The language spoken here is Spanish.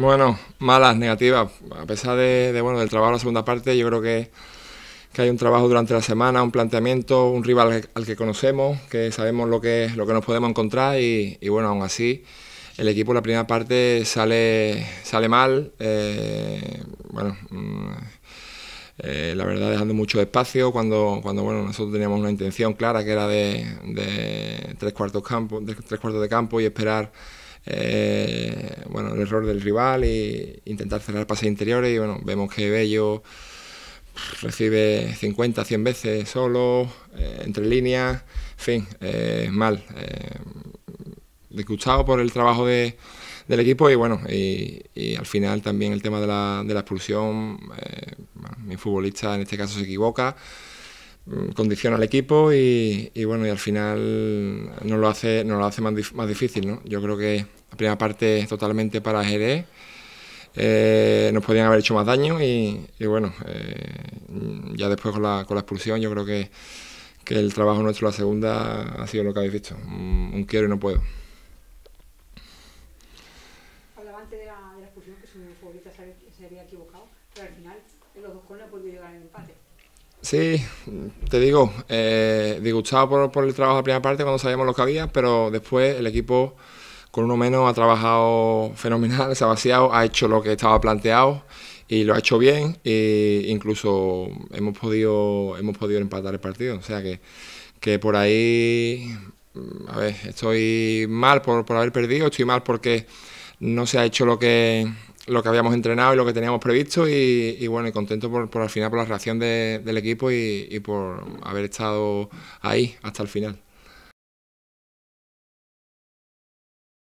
Bueno, malas, negativas. A pesar de, bueno, del trabajo de la segunda parte, yo creo que, hay un trabajo durante la semana, un planteamiento, un rival al que, conocemos, que sabemos lo que, lo que nos podemos encontrar y, y, bueno, aún así el equipo en la primera parte sale, sale mal. Eh, bueno, mm, eh, la verdad dejando mucho espacio cuando, cuando bueno, nosotros teníamos una intención clara que era de, tres, cuartos campo, de tres cuartos de campo y esperar eh, bueno, el error del rival e intentar cerrar pases interiores. Y bueno, vemos que Bello recibe 50, 100 veces solo, eh, entre líneas, en fin, eh, mal. Eh, Descuchado por el trabajo del equipo y bueno, y, al final también el tema de la, de la expulsión, mi futbolista en este caso se equivoca. Mm, condiciona al equipo y, y, bueno, y al final nos lo hace, no lo hace más, más difícil, ¿no? Yo creo que la primera parte totalmente para Jerez. Eh, nos podían haber hecho más daño y, bueno, eh, ya después con la, con la expulsión yo creo que, que, el trabajo nuestro la segunda ha sido lo que habéis visto, un, quiero y no puedo. Hablaba antes de la, expulsión que su favorita se había, equivocado, pero al final en los dos goles podido llegar al empate. Sí, te digo, eh, disgustado por, el trabajo de la primera parte cuando sabíamos lo que había, pero después el equipo con uno menos ha trabajado fenomenal, se ha vaciado, ha hecho lo que estaba planteado y lo ha hecho bien e incluso hemos podido, hemos podido empatar el partido. O sea que, que por ahí, mm, a ver, estoy mal por, por haber perdido, estoy mal porque no se ha hecho lo que lo que habíamos entrenado y lo que teníamos previsto y, bueno, y contento por, al final por la reacción del equipo y por haber estado ahí hasta el final.